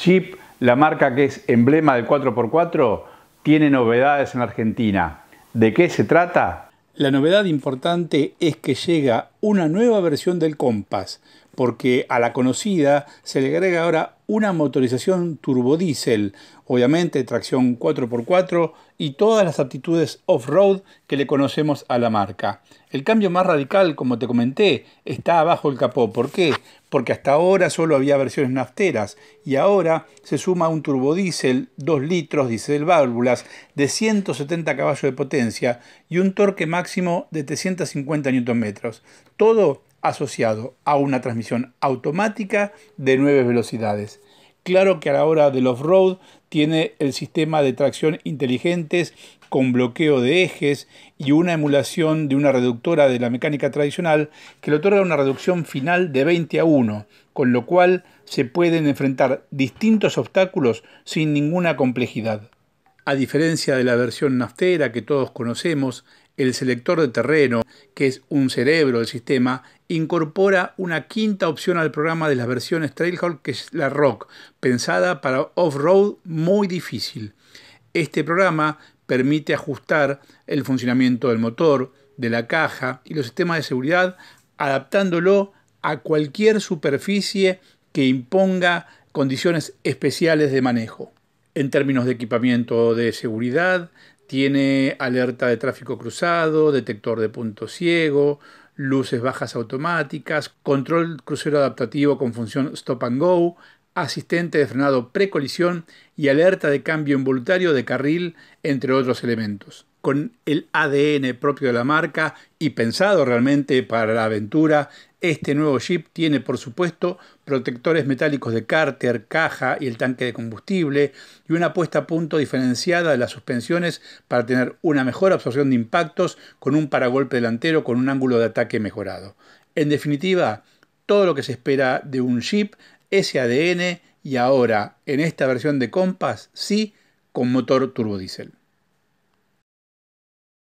Chip, la marca que es emblema del 4x4, tiene novedades en Argentina. ¿De qué se trata? La novedad importante es que llega una nueva versión del compás, porque a la conocida se le agrega ahora una motorización turbodiesel, obviamente tracción 4x4 y todas las aptitudes off-road que le conocemos a la marca. El cambio más radical, como te comenté, está abajo el capó. ¿Por qué? Porque hasta ahora solo había versiones nafteras y ahora se suma un turbodiesel 2 litros diésel válvulas de 170 caballos de potencia y un torque máximo de 350 Nm todo asociado a una transmisión automática de nueve velocidades. Claro que a la hora del off-road tiene el sistema de tracción inteligentes con bloqueo de ejes y una emulación de una reductora de la mecánica tradicional que le otorga una reducción final de 20 a 1, con lo cual se pueden enfrentar distintos obstáculos sin ninguna complejidad. A diferencia de la versión naftera que todos conocemos, el selector de terreno, que es un cerebro del sistema, incorpora una quinta opción al programa de las versiones Trailhawk, que es la Rock, pensada para off-road muy difícil. Este programa permite ajustar el funcionamiento del motor, de la caja y los sistemas de seguridad, adaptándolo a cualquier superficie que imponga condiciones especiales de manejo en términos de equipamiento de seguridad, tiene alerta de tráfico cruzado, detector de punto ciego, luces bajas automáticas, control crucero adaptativo con función stop and go, asistente de frenado precolisión y alerta de cambio involuntario de carril, entre otros elementos. Con el ADN propio de la marca y pensado realmente para la aventura este nuevo Jeep tiene, por supuesto, protectores metálicos de cárter, caja y el tanque de combustible, y una puesta a punto diferenciada de las suspensiones para tener una mejor absorción de impactos con un paragolpe delantero con un ángulo de ataque mejorado. En definitiva, todo lo que se espera de un Jeep, ese ADN, y ahora, en esta versión de Compass, sí, con motor turbodiesel.